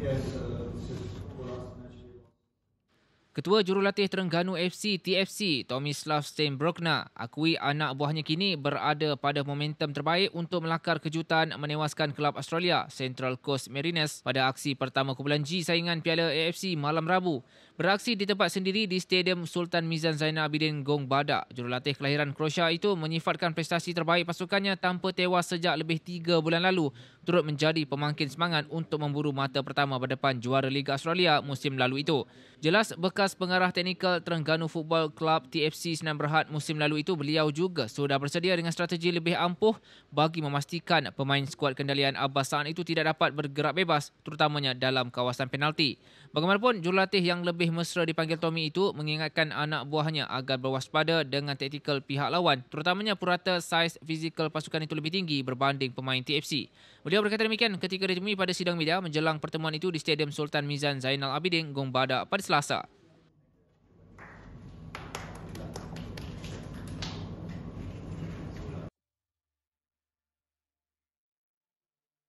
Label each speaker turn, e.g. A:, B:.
A: Yes, uh, Ketua Jurulatih Terengganu FC TFC Tommy Slav Steinbrockner akui anak buahnya kini berada pada momentum terbaik untuk melakar kejutan menewaskan kelab Australia Central Coast Mariners pada aksi pertama kumpulan G saingan Piala AFC malam Rabu. Beraksi di tempat sendiri di Stadium Sultan Mizan Zainal Abidin Gong Badak, jurulatih kelahiran Croatia itu menyifatkan prestasi terbaik pasukannya tanpa tewas sejak lebih tiga bulan lalu turut menjadi pemangkin semangat untuk memburu mata pertama berdepan juara Liga Australia musim lalu itu. Jelas bekas bekas pengarah teknikal Terengganu Football Club TFC Senan Berhad musim lalu itu beliau juga sudah bersedia dengan strategi lebih ampuh bagi memastikan pemain skuad kendalian Abbas Saan itu tidak dapat bergerak bebas terutamanya dalam kawasan penalti. Bagaimanapun jurulatih yang lebih mesra dipanggil Tommy itu mengingatkan anak buahnya agar berwaspada dengan teknikal pihak lawan terutamanya purata saiz fizikal pasukan itu lebih tinggi berbanding pemain TFC. Beliau berkata demikian ketika ditemui pada sidang media menjelang pertemuan itu di Stadium Sultan Mizan Zainal Abidin Gombada pada Selasa.